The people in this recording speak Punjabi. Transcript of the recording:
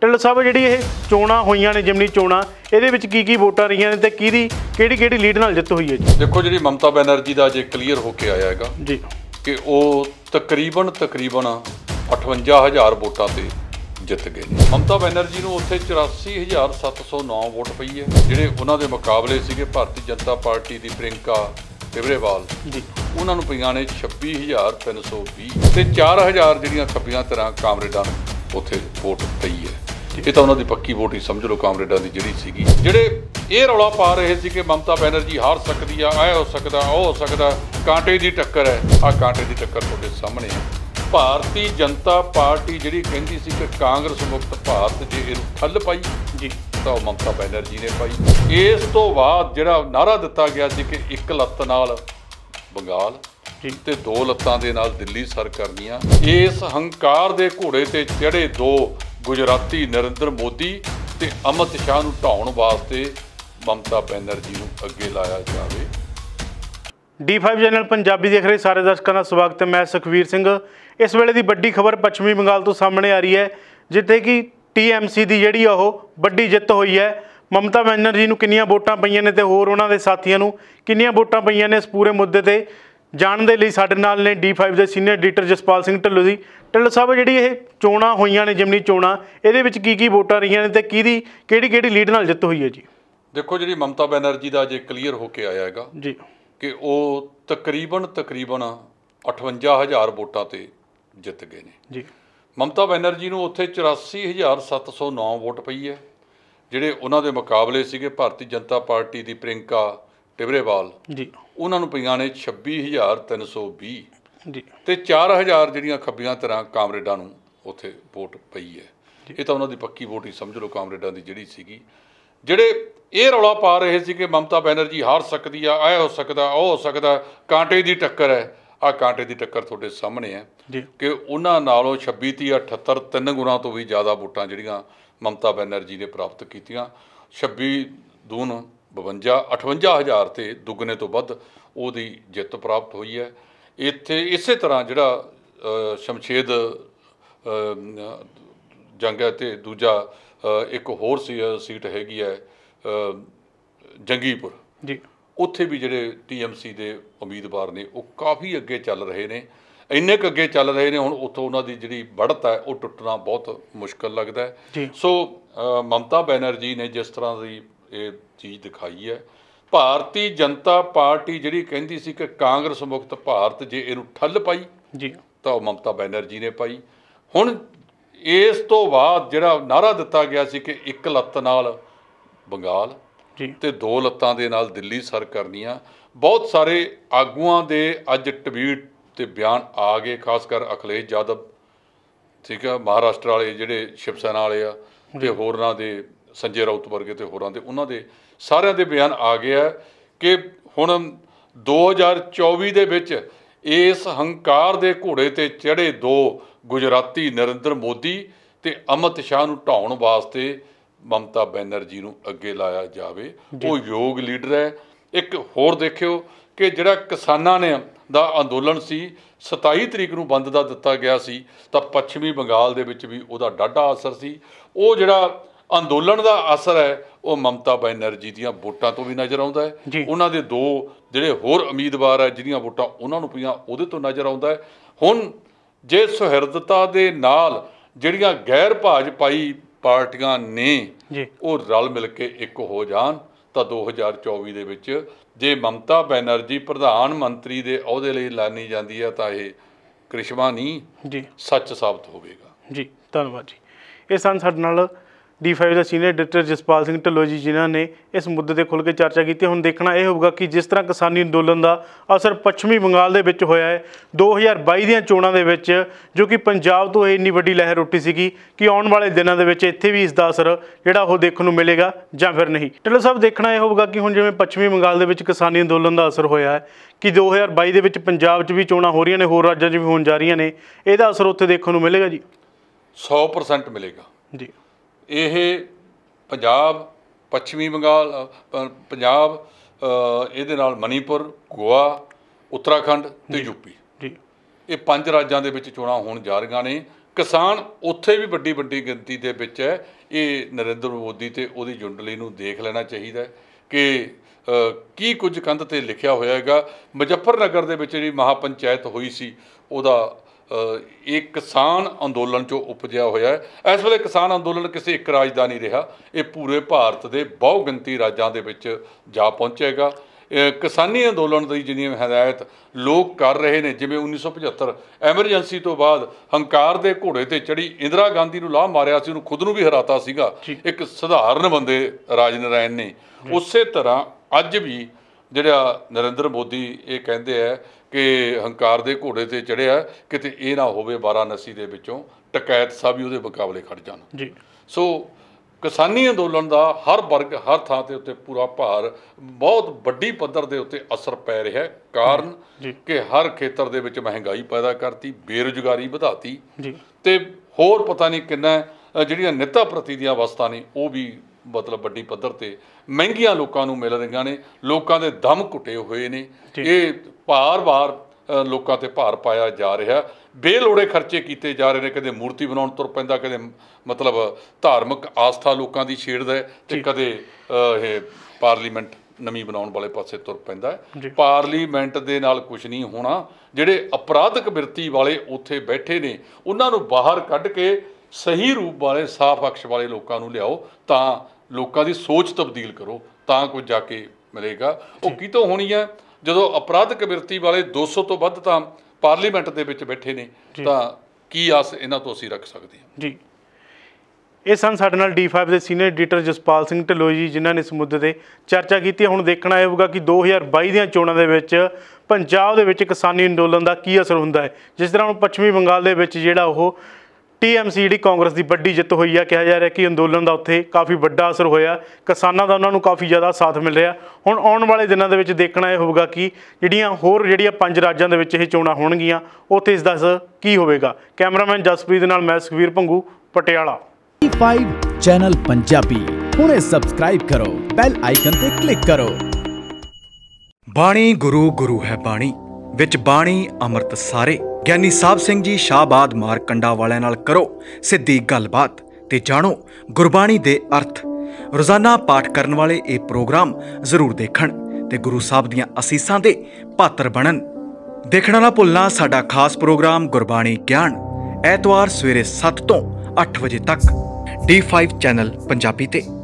ਟਿੱਲ ਸਾਹਿਬ ਜਿਹੜੀ ਇਹ ਚੋਣਾ ਹੋਈਆਂ ਨੇ ਜਿਮਨੀ ਚੋਣਾ ਇਹਦੇ ਵਿੱਚ ਕੀ ਕੀ ਵੋਟਾਂ ਰਹੀਆਂ ਨੇ ਤੇ ਕਿਹਦੀ ਕਿਹੜੀ ਕਿਹੜੀ ਲੀਡ ਨਾਲ ਜਿੱਤ ਹੋਈ ਹੈ ਜੀ ਦੇਖੋ ਜਿਹੜੀ ਮਮਤਾ ਬੈਨਰਜੀ ਦਾ ਅਜੇ ਕਲੀਅਰ ਹੋ ਕੇ ਆਇਆ ਹੈਗਾ ਜੀ ਕਿ ਉਹ ਤਕਰੀਬਨ ਤਕਰੀਬਨ 58000 ਵੋਟਾਂ ਤੇ ਜਿੱਤ ਗਏ ਮਮਤਾ ਬੈਨਰਜੀ ਨੂੰ ਉੱਥੇ 84709 ਵੋਟ ਪਈ ਹੈ ਜਿਹੜੇ ਉਹਨਾਂ ਦੇ ਮੁਕਾਬਲੇ ਸੀਗੇ ਭਾਰਤੀ ਜਨਤਾ ਪਾਰਟੀ ਦੀ ਪ੍ਰਿੰਕਾ ਟਿਬਰੇਵਾਲ ਜੀ ਉਹਨਾਂ ਨੂੰ ਪਈਆਂ ਨੇ 26320 ਤੇ 4000 ਜਿਹੜੀਆਂ ਖੱਬੀਆਂ ਤਰ੍ਹਾਂ ਕਾਮਰੇਡਾਂ ਉੱਥੇ ਵੋਟ ਪਈ ਹੈ ਇਹ ਤਾਂ ਉਹਨਾਂ ਦੀ ਪੱਕੀ ਵੋਟ ਹੀ ਸਮਝ ਲਓ ਕਾਮਰੇਡਾਂ ਦੀ ਜਿਹੜੀ ਸੀਗੀ ਜਿਹੜੇ ਇਹ ਰੌਲਾ ਪਾ ਰਹੇ ਸੀ ਕਿ ਮਮਤਾ ਬੈਨਰਜੀ ਹਾਰ ਸਕਦੀ ਆ ਐ ਹੋ ਸਕਦਾ ਉਹ ਹੋ ਸਕਦਾ ਕਾਂਟੇ ਦੀ ਟੱਕਰ ਹੈ ਆ ਕਾਂਟੇ ਦੀ ਟੱਕਰ ਤੁਹਾਡੇ ਸਾਹਮਣੇ ਹੈ ਭਾਰਤੀ ਜਨਤਾ ਪਾਰਟੀ ਜਿਹੜੀ ਕਹਿੰਦੀ ਸੀ ਕਿ ਕਾਂਗਰਸ ਮੁਕਤ ਭਾਰਤ ਜੇ ਇਹ ਠੱਲ ਪਾਈ ਜੀ ਤਾਂ ਉਹ ਮਮਤਾ ਬੈਨਰਜੀ ਨੇ ਪਾਈ ਇਸ ਤੋਂ ਬਾਅਦ ਜਿਹੜਾ ਨਾਰਾ ਦਿੱਤਾ ਗਿਆ ਸੀ ਕਿ ਇੱਕ ਲੱਤ ਨਾਲ ਬੰਗਾਲ ਤੇ ਦੋ ਲੱਤਾਂ ਦੇ ਨਾਲ ਦਿੱਲੀ ਸਰ ਕਰਨੀਆਂ ਇਸ ਹੰਕਾਰ ਦੇ ਘੋੜੇ ਤੇ ਚੜੇ ਦੋ ਗੁਜਰਾਤੀ ਨਰਿੰਦਰ ਮੋਦੀ ਤੇ ਅਮਿਤ ਸ਼ਾਹ ਨੂੰ ਢਾਉਣ ਵਾਸਤੇ ਮਮਤਾ ਬੈਨਰਜੀ ਨੂੰ ਅੱਗੇ ਲਾਇਆ ਜਾਵੇ D5 ਚੈਨਲ ਪੰਜਾਬੀ ਦੇਖ ਰਹੇ ਸਾਰੇ ਦਰਸ਼ਕਾਂ ਦਾ ਸਵਾਗਤ ਹੈ ਮੈਂ ਸੁਖਵੀਰ ਸਿੰਘ ਇਸ ਵੇਲੇ ਦੀ ਵੱਡੀ ਖਬਰ ਪੱਛਮੀ ਬੰਗਾਲ ਤੋਂ ਸਾਹਮਣੇ ਆ ਰਹੀ ਹੈ ਜਿੱਥੇ ਕਿ TMC ਦੀ ਜਿਹੜੀ ਉਹ ਵੱਡੀ ਜਿੱਤ ਹੋਈ ਹੈ ਮਮਤਾ ਬੈਨਰਜੀ ਨੂੰ ਕਿੰਨੀਆਂ ਵੋਟਾਂ ਪਈਆਂ ਨੇ ਤੇ ਹੋਰ ਉਹਨਾਂ ਦੇ ਸਾਥੀਆਂ ਨੂੰ ਕਿੰਨੀਆਂ ਵੋਟਾਂ ਪਈਆਂ ਨੇ ਇਸ ਪੂਰੇ ਮੁੱਦੇ ਤੇ ਜਾਣ ਦੇ ਲਈ ਸਾਡੇ ਨਾਲ ਨੇ D5 ਦੇ ਸੀਨੀਅਰ ਐਡੀਟਰ ਜਸਪਾਲ ਸਿੰਘ ਢੱਲੋ ਜੀ ਢੱਲੋ ਸਾਹਿਬ ਜਿਹੜੀ ਇਹ ਚੋਣਾਂ ਹੋਈਆਂ ਨੇ ਜਿਮਨੀ ਚੋਣਾਂ ਇਹਦੇ ਵਿੱਚ ਕੀ ਕੀ ਵੋਟਾਂ ਰਹੀਆਂ ਨੇ ਤੇ ਕਿਹਦੀ ਕਿਹੜੀ ਕਿਹੜੀ ਲੀਡ ਨਾਲ ਜਿੱਤ ਹੋਈ ਹੈ ਜੀ ਦੇਖੋ ਜਿਹੜੀ ਮਮਤਾ ਬੈਨਰਜੀ ਦਾ ਜੇ ਕਲੀਅਰ ਹੋ ਕੇ ਆਇਆ ਹੈਗਾ ਜੀ ਕਿ ਉਹ ਤਕਰੀਬਨ ਤਕਰੀਬਨ 58000 ਵੋਟਾਂ ਤੇ ਜਿੱਤ ਗਏ ਨੇ ਜੀ ਮਮਤਾ ਬੈਨਰਜੀ ਨੂੰ ਉੱਥੇ 84709 ਵੋਟ ਪਈ ਹੈ ਜਿਹੜੇ ਉਹਨਾਂ ਦੇ ਮੁਕਾਬਲੇ ਸੀਗੇ ਭਾਰਤੀ ਜਨਤਾ ਪਾਰਟੀ ਦੀ ਪ੍ਰਿੰਕਾ ਟਿਬਰੇਵਾਲ ਜੀ ਉਹਨਾਂ ਨੂੰ ਪਈਆਂ ਨੇ 26320 ਜੀ ਤੇ 4000 ਜਿਹੜੀਆਂ ਖੱਬੀਆਂ ਤਰ੍ਹਾਂ ਕਾਮਰੇਡਾਂ ਨੂੰ ਉੱਥੇ ਵੋਟ ਪਈ ਹੈ ਇਹ ਤਾਂ ਉਹਨਾਂ ਦੀ ਪੱਕੀ ਵੋਟ ਹੀ ਸਮਝ ਲਓ ਕਾਮਰੇਡਾਂ ਦੀ ਜਿਹੜੀ ਸੀਗੀ ਜਿਹੜੇ ਇਹ ਰੌਲਾ ਪਾ ਰਹੇ ਸੀ ਕਿ ਮਮਤਾ ਬੈਨਰਜੀ ਹਾਰ ਸਕਦੀ ਆ ਐ ਹੋ ਸਕਦਾ ਉਹ ਹੋ ਸਕਦਾ ਕਾਂਟੇ ਦੀ ਟੱਕਰ ਹੈ ਆ ਕਾਂਟੇ ਦੀ ਟੱਕਰ ਤੁਹਾਡੇ ਸਾਹਮਣੇ ਹੈ ਕਿ ਉਹਨਾਂ ਨਾਲੋਂ 26 ਤੀ 78 ਤਿੰਨ ਗੁਣਾ ਤੋਂ ਵੀ ਜ਼ਿਆਦਾ ਵੋਟਾਂ ਜਿਹੜੀਆਂ ਮਮਤਾ ਬੈਨਰਜੀ ਨੇ ਪ੍ਰਾਪਤ ਕੀਤੀਆਂ 26 ਦੂਨ 52 58000 ਤੇ ਦੁੱਗਣੇ ਤੋਂ ਵੱਧ ਉਹਦੀ ਜਿੱਤ ਪ੍ਰਾਪਤ ਹੋਈ ਹੈ ਇੱਥੇ ਇਸੇ ਤਰ੍ਹਾਂ ਜਿਹੜਾ ਸ਼ਮਸ਼ੇਦ ਜੰਗ ਹੈ ਤੇ ਦੂਜਾ ਇੱਕ ਹੋਰ ਸੀਟ ਹੈਗੀ ਹੈ ਜੰਗੀਪੁਰ ਜੀ ਉੱਥੇ ਵੀ ਜਿਹੜੇ ਟੀਐਮਸੀ ਦੇ ਉਮੀਦਵਾਰ ਨੇ ਉਹ ਕਾਫੀ ਅੱਗੇ ਚੱਲ ਰਹੇ ਨੇ ਇੰਨੇ ਕ ਅੱਗੇ ਚੱਲ ਰਹੇ ਨੇ ਹੁਣ ਉੱਥੋਂ ਉਹਨਾਂ ਦੀ ਜਿਹੜੀ ਬੜਤ ਹੈ ਉਹ ਟੁੱਟਣਾ ਬਹੁਤ ਮੁਸ਼ਕਲ ਲੱਗਦਾ ਹੈ ਸੋ ਮਮਤਾ ਬੈਨਰਜੀ ਨੇ ਜਿਸ ਤਰ੍ਹਾਂ ਦੀ ਇਹ ਚੀਜ਼ ਦਿਖਾਈ ਹੈ ਭਾਰਤੀ ਜਨਤਾ ਪਾਰਟੀ ਜਿਹੜੀ ਕਹਿੰਦੀ ਸੀ ਕਿ ਕਾਂਗਰਸ ਮੁਕਤ ਭਾਰਤ ਜੇ ਇਹਨੂੰ ਠੱਲ ਪਾਈ ਜੀ ਤਾਂ ਉਹ ਮਮਤਾ ਬੈਨਰਜੀ ਨੇ ਪਾਈ ਹੁਣ ਇਸ ਤੋਂ ਬਾਅਦ ਜਿਹੜਾ ਨਾਰਾ ਦਿੱਤਾ ਗਿਆ ਸੀ ਕਿ ਇੱਕ ਲੱਤ ਨਾਲ ਬੰਗਾਲ ਜੀ ਤੇ ਦੋ ਲੱਤਾਂ ਦੇ ਨਾਲ ਦਿੱਲੀ ਸਰ ਕਰਨੀਆਂ ਬਹੁਤ ਸਾਰੇ ਆਗੂਆਂ ਦੇ ਅੱਜ ਟਵੀਟ ਤੇ ਬਿਆਨ ਆ ਗਏ ਖਾਸ ਕਰ ਅਖਲੇਸ਼ ਜਾਦਵ ਠੀਕ ਹੈ ਮਹਾਰਾਸ਼ਟਰ ਵਾਲੇ ਜਿਹੜੇ ਸ਼ਿਵਸੈਨਾ ਵਾਲੇ ਆ ਤੇ ਹੋਰਨਾਂ ਦੇ ਸੰਜੇ ਰਾਉਤ ਵਰਗੇ ਤੇ ਹੋਰਾਂ ਦੇ ਉਹਨਾਂ ਦੇ ਸਾਰਿਆਂ ਦੇ ਬਿਆਨ ਆ ਗਿਆ ਕਿ ਹੁਣ 2024 ਦੇ ਵਿੱਚ ਇਸ ਹੰਕਾਰ ਦੇ ਘੋੜੇ ਤੇ ਚੜੇ ਦੋ ਗੁਜਰਾਤੀ ਨਰਿੰਦਰ ਮੋਦੀ ਤੇ ਅਮਿਤ ਸ਼ਾਹ ਨੂੰ ਢਾਉਣ ਵਾਸਤੇ ਮਮਤਾ ਬੈਨਰਜੀ ਨੂੰ ਅੱਗੇ ਲਾਇਆ ਜਾਵੇ ਉਹ ਯੋਗ ਲੀਡਰ ਹੈ ਇੱਕ ਹੋਰ ਦੇਖਿਓ ਕਿ ਜਿਹੜਾ ਕਿਸਾਨਾਂ ਨੇ ਦਾ ਅੰਦੋਲਨ ਸੀ 27 ਤਰੀਕ ਨੂੰ ਬੰਦ ਦਾ ਦਿੱਤਾ ਗਿਆ ਸੀ ਤਾਂ ਪੱਛਮੀ ਬੰਗਾਲ ਦੇ ਵਿੱਚ ਵੀ ਉਹਦਾ ਡਾਢਾ ਅਸਰ ਸੀ ਉਹ ਜਿਹੜਾ ਅੰਦੋਲਨ ਦਾ ਅਸਰ ਹੈ ਉਹ ਮਮਤਾ ਬੈਨਰਜੀ ਦੀਆਂ ਵੋਟਾਂ ਤੋਂ ਵੀ ਨਜ਼ਰ ਆਉਂਦਾ ਹੈ ਉਹਨਾਂ ਦੇ ਦੋ ਜਿਹੜੇ ਹੋਰ ਉਮੀਦਵਾਰ ਹੈ ਜਿਹਦੀਆਂ ਵੋਟਾਂ ਉਹਨਾਂ ਨੂੰ ਪਈਆਂ ਉਹਦੇ ਤੋਂ ਨਜ਼ਰ ਆਉਂਦਾ ਹੈ ਹੁਣ ਜੇ ਸੁਹਿਰਦਤਾ ਦੇ ਨਾਲ ਜਿਹੜੀਆਂ ਗੈਰ ਭਾਜਪਾਈ ਪਾਰਟੀਆਂ ਨੇ ਉਹ ਰਲ ਮਿਲ ਕੇ ਇੱਕ ਹੋ ਜਾਣ ਤਾਂ 2024 ਦੇ ਵਿੱਚ ਜੇ ਮਮਤਾ ਬੈਨਰਜੀ ਪ੍ਰਧਾਨ ਮੰਤਰੀ ਦੇ ਅਹੁਦੇ ਲਈ ਲਾਨੀ ਜਾਂਦੀ ਹੈ ਤਾਂ ਇਹ ਕ੍ਰਿਸ਼ਮਾ ਨਹੀਂ ਜੀ ਸੱਚ ਸਾਬਤ ਹੋਵੇਗਾ ਜੀ ਧੰਨਵਾਦ ਜੀ ਇਹ ਸਨ ਸਾਡੇ ਨਾਲ ਡੀ5 ਦੇ ਸੀਨੀਅਰ ਐਡੀਟਰ ਜਸਪਾਲ ਸਿੰਘ ਢੱਲੋ ਜੀ ਜਿਨ੍ਹਾਂ ਨੇ ਇਸ ਮੁੱਦੇ ਤੇ ਖੁੱਲ ਕੇ ਚਰਚਾ ਕੀਤੀ ਹੁਣ ਦੇਖਣਾ ਇਹ ਹੋਊਗਾ ਕਿ ਜਿਸ ਤਰ੍ਹਾਂ ਕਿਸਾਨੀ ਅੰਦੋਲਨ ਦਾ ਅਸਰ ਪੱਛਮੀ ਬੰਗਾਲ ਦੇ ਵਿੱਚ ਹੋਇਆ ਹੈ 2022 ਦੀਆਂ ਚੋਣਾਂ ਦੇ ਵਿੱਚ ਜੋ ਕਿ ਪੰਜਾਬ ਤੋਂ ਇੰਨੀ ਵੱਡੀ ਲਹਿਰ ਉੱਠੀ ਸੀਗੀ ਕਿ ਆਉਣ ਵਾਲੇ ਦਿਨਾਂ ਦੇ ਵਿੱਚ ਇੱਥੇ ਵੀ ਇਸ ਦਾ ਅਸਰ ਜਿਹੜਾ ਉਹ ਦੇਖਣ ਨੂੰ ਮਿਲੇਗਾ ਜਾਂ ਫਿਰ ਨਹੀਂ ਢਿੱਲੋਂ ਸਾਹਿਬ ਦੇਖਣਾ ਇਹ ਹੋਊਗਾ ਕਿ ਹੁਣ ਜਿਵੇਂ ਪੱਛਮੀ ਬੰਗਾਲ ਦੇ ਵਿੱਚ ਕਿਸਾਨੀ ਅੰਦੋਲਨ ਦਾ ਅਸਰ ਹੋਇਆ ਹੈ ਕਿ 2022 ਦੇ ਵਿੱਚ ਪੰਜਾਬ 'ਚ ਵੀ ਚੋਣਾਂ ਹੋ ਰਹੀਆਂ ਨੇ ਹੋਰ ਰਾਜਾਂ 'ਚ ਵੀ ਹੋਣ ਜਾ ਰਹੀਆਂ ਨੇ ਇਹਦਾ ਅਸਰ ਉੱਥੇ ਦੇਖਣ ਨੂੰ ਮਿਲੇਗਾ ਜੀ 100% ਮਿਲੇਗਾ ਜੀ ਇਹ ਪੰਜਾਬ ਪੱਛਮੀ ਬੰਗਾਲ ਪੰਜਾਬ ਇਹਦੇ ਨਾਲ ਮਨੀਪੁਰ ਗੋਆ ਉੱਤਰਾਖੰਡ ਤੇ ਯੂਪੀ ਜੀ ਇਹ ਪੰਜ ਰਾਜਾਂ ਦੇ ਵਿੱਚ ਚੋਣਾਂ ਹੋਣ ਜਾ ਰਹੀਆਂ ਨੇ ਕਿਸਾਨ ਉੱਥੇ ਵੀ ਵੱਡੀ ਵੱਡੀ ਗਿਣਤੀ ਦੇ ਵਿੱਚ ਹੈ ਇਹ ਨਰਿੰਦਰ ਮੋਦੀ ਤੇ ਉਹਦੀ ਜੁੰਡਲੀ ਨੂੰ ਦੇਖ ਲੈਣਾ ਚਾਹੀਦਾ ਕਿ ਕੀ ਕੁਝ ਕੰਧ ਤੇ ਲਿਖਿਆ ਹੋਇਆ ਹੈਗਾ ਮੁਜ਼ੱਫਰਨਗਰ ਦੇ ਵਿੱਚ ਜਿਹੜੀ ਮਹਾਪੰਚਾਇਤ ਹੋਈ ਸੀ ਉਹਦਾ ਇਹ ਕਿਸਾਨ ਅੰਦੋਲਨ ਚੋਂ ਉਪਜਿਆ ਹੋਇਆ ਹੈ ਇਸ ਵੇਲੇ ਕਿਸਾਨ ਅੰਦੋਲਨ ਕਿਸੇ ਇੱਕ ਰਾਜ ਦਾ ਨਹੀਂ ਰਿਹਾ ਇਹ ਪੂਰੇ ਭਾਰਤ ਦੇ ਬਹੁ ਗਿਣਤੀ ਰਾਜਾਂ ਦੇ ਵਿੱਚ ਜਾ ਪਹੁੰਚੇਗਾ ਕਿਸਾਨੀ ਅੰਦੋਲਨ ਦੀ ਜਿੰਨੀ ਹਦਾਇਤ ਲੋਕ ਕਰ ਰਹੇ ਨੇ ਜਿਵੇਂ 1975 ਐਮਰਜੈਂਸੀ ਤੋਂ ਬਾਅਦ ਹੰਕਾਰ ਦੇ ਘੋੜੇ ਤੇ ਚੜੀ ਇੰਦਰਾ ਗਾਂਧੀ ਨੂੰ ਲਾਹ ਮਾਰਿਆ ਸੀ ਉਹਨੂੰ ਖੁਦ ਨੂੰ ਵੀ ਹਰਾਤਾ ਸੀਗਾ ਇੱਕ ਸਧਾਰਨ ਬੰਦੇ ਰਾਜ ਨਰਾਇਣ ਨੇ ਉਸੇ ਤਰ੍ਹਾਂ ਅੱਜ ਵੀ ਜਿਹੜਾ ਨਰਿੰਦਰ ਮੋਦੀ ਇਹ ਕਹਿੰਦੇ ਆ ਕਿ ਹੰਕਾਰ ਦੇ ਘੋੜੇ ਤੇ ਚੜਿਆ ਕਿਤੇ ਇਹ ਨਾ ਹੋਵੇ ਵਾਰਾਣਸੀ ਦੇ ਵਿੱਚੋਂ ਟਕੈਤ ਸਭ ਵੀ ਉਹਦੇ ਮੁਕਾਬਲੇ ਖੜ ਜਾਣ ਜੀ ਸੋ ਕਿਸਾਨੀ ਅੰਦੋਲਨ ਦਾ ਹਰ ਵਰਗ ਹਰ ਥਾਂ ਤੇ ਉੱਤੇ ਪੂਰਾ ਭਾਰ ਬਹੁਤ ਵੱਡੀ ਪੱਧਰ ਦੇ ਉੱਤੇ ਅਸਰ ਪੈ ਰਿਹਾ ਹੈ ਕਾਰਨ ਕਿ ਹਰ ਖੇਤਰ ਦੇ ਵਿੱਚ ਮਹਿੰਗਾਈ ਪੈਦਾ ਕਰਤੀ ਬੇਰੁਜ਼ਗਾਰੀ ਵਧਾਤੀ ਤੇ ਹੋਰ ਪਤਾ ਨਹੀਂ ਕਿੰਨਾ ਜਿਹੜੀਆਂ ਨਿੱਤਾ ਪ੍ਰਤੀ ਦੀਆਂ ਅਵਸਥਾ ਨੇ ਉਹ ਵੀ ਮਤਲਬ ਵੱਡੀ ਪੱਧਰ ਤੇ ਮਹਿੰਗੀਆਂ ਲੋਕਾਂ ਨੂੰ ਮਿਲ ਰਹੀਆਂ ਨੇ ਲੋਕਾਂ ਦੇ ਦਮ ਘੁੱਟੇ ਹੋਏ ਨੇ ਇਹ ਭਾਰ-ਭਾਰ ਲੋਕਾਂ ਤੇ ਭਾਰ ਪਾਇਆ ਜਾ ਰਿਹਾ ਬੇਲੋੜੇ ਖਰਚੇ ਕੀਤੇ ਜਾ ਰਹੇ ਨੇ ਕਦੇ ਮੂਰਤੀ ਬਣਾਉਣ ਤੁਰ ਪੈਂਦਾ ਕਦੇ ਮਤਲਬ ਧਾਰਮਿਕ ਆਸਥਾ ਲੋਕਾਂ ਦੀ ਛੇੜਦਾ ਹੈ ਤੇ ਕਦੇ ਇਹ ਪਾਰਲੀਮੈਂਟ ਨਵੀਂ ਬਣਾਉਣ ਵਾਲੇ ਪਾਸੇ ਤੁਰ ਪੈਂਦਾ ਹੈ ਪਾਰਲੀਮੈਂਟ ਦੇ ਨਾਲ ਕੁਝ ਨਹੀਂ ਹੋਣਾ ਜਿਹੜੇ ਅਪਰਾਧਿਕ ਬਿਰਤੀ ਵਾਲੇ ਉੱਥੇ ਬੈਠੇ ਨੇ ਉਹਨਾਂ ਨੂੰ ਬਾਹਰ ਕੱਢ ਕੇ ਸਹੀ ਰੂਪ ਵਾਲੇ ਸਾਫ਼ ਅਕਸ਼ ਵਾਲੇ ਲੋਕਾਂ ਨੂੰ ਲਿਆਓ ਤਾਂ ਲੋਕਾਂ ਦੀ ਸੋਚ ਤਬਦੀਲ ਕਰੋ ਤਾਂ ਕੁਝ ਜਾ ਕੇ ਮਿਲੇਗਾ ਉਹ ਕਿਤੋਂ ਹੋਣੀ ਹੈ ਜਦੋਂ ਅਪਰਾਧਕ ਵਿਰਤੀ ਵਾਲੇ 200 ਤੋਂ ਵੱਧ ਤਾਂ ਪਾਰਲੀਮੈਂਟ ਦੇ ਵਿੱਚ ਬੈਠੇ ਨੇ ਤਾਂ ਕੀ ਆਸ ਇਹਨਾਂ ਤੋਂ ਅਸੀਂ ਰੱਖ ਸਕਦੇ ਹਾਂ ਜੀ ਇਹ ਸਨ ਸਾਡੇ ਨਾਲ D5 ਦੇ ਸੀਨੀਅਰ ਐਡੀਟਰ ਜਸਪਾਲ ਸਿੰਘ ਢਿੱਲੋਂ ਜੀ ਜਿਨ੍ਹਾਂ ਨੇ ਇਸ ਮੁੱਦੇ ਤੇ ਚਰਚਾ ਕੀਤੀ ਹੁਣ ਦੇਖਣਾ ਹੋਊਗਾ ਕਿ 2022 ਦੀਆਂ ਚੋਣਾਂ ਦੇ ਵਿੱਚ ਪੰਜਾਬ ਦੇ ਵਿੱਚ ਕਿਸਾਨੀ ਅੰਦੋਲਨ ਦਾ ਕੀ ਅਸਰ ਹੁੰਦਾ ਹੈ ਜਿਸ ਤਰ੍ਹਾਂ ਹੁਣ ਪੱਛਮੀ ਬੰਗਾਲ ਦੇ ਵਿੱਚ ਜਿਹੜਾ ਉਹ ਟੀਐਮਸੀ ਜਿਹੜੀ ਕਾਂਗਰਸ ਦੀ ਵੱਡੀ ਜਿੱਤ ਹੋਈ ਆ ਕਿਹਾ ਜਾ ਰਿਹਾ ਕਿ ਅੰਦੋਲਨ ਦਾ ਉੱਥੇ ਕਾਫੀ ਵੱਡਾ ਅਸਰ ਹੋਇਆ ਕਿਸਾਨਾਂ ਦਾ ਉਹਨਾਂ ਨੂੰ ਕਾਫੀ ਜ਼ਿਆਦਾ ਸਾਥ ਮਿਲ ਰਿਹਾ ਹੁਣ ਆਉਣ ਵਾਲੇ ਦਿਨਾਂ ਦੇ ਵਿੱਚ ਦੇਖਣਾ ਇਹ ਹੋਊਗਾ ਕਿ ਜਿਹੜੀਆਂ ਹੋਰ ਜਿਹੜੀਆਂ ਪੰਜ ਰਾਜਾਂ ਦੇ ਵਿੱਚ ਇਹ ਚੋਣਾਂ ਹੋਣਗੀਆਂ ਉੱਥੇ ਇਸ ਦਾ ਕੀ ਹੋਵੇਗਾ ਕੈਮਰਾਮੈਨ ਜਸਪ੍ਰੀਤ ਨਾਲ ਮੈਂ ਸੁਖਵੀਰ ਭੰਗੂ ਪਟਿਆਲਾ 5 ਚੈਨਲ ਪੰਜਾਬੀ ਹੁਣੇ ਸਬਸਕ੍ਰਾਈਬ ਕਰੋ ਬੈਲ ਆਈਕਨ ਤੇ ਕਲਿੱਕ ਕਰੋ ਬਾਣੀ ਗੁਰੂ ਗੁਰੂ ਹੈ ਬਾਣੀ ਵਿੱਚ ਬਾਣੀ ਅੰਮ੍ਰਿਤ ਸਾਰੇ ਗਿਆਨੀ ਸਾਹਿਬ ਸਿੰਘ ਜੀ ਸ਼ਾਬਾਦ ਮਾਰਕੰਡਾ ਵਾਲਿਆਂ ਨਾਲ ਕਰੋ ਸਿੱਧੀ ਗੱਲਬਾਤ ਤੇ ਜਾਣੋ ਗੁਰਬਾਣੀ ਦੇ ਅਰਥ ਰੋਜ਼ਾਨਾ ਪਾਠ ਕਰਨ ਵਾਲੇ ਇਹ ਪ੍ਰੋਗਰਾਮ ਜ਼ਰੂਰ ਦੇਖਣ ਤੇ ਗੁਰੂ ਸਾਹਿਬ ਦੀਆਂ ਅਸੀਸਾਂ ਦੇ ਪਾਤਰ ਬਣਨ ਦੇਖਣਾ ਨਾ ਭੁੱਲਣਾ ਸਾਡਾ ਖਾਸ ਪ੍ਰੋਗਰਾਮ ਗੁਰਬਾਣੀ ਗਿਆਨ ਐਤਵਾਰ ਸਵੇਰੇ 7 ਤੋਂ 8 ਵਜੇ ਤੱਕ D5 ਚੈਨਲ ਪੰਜਾਬੀ ਤੇ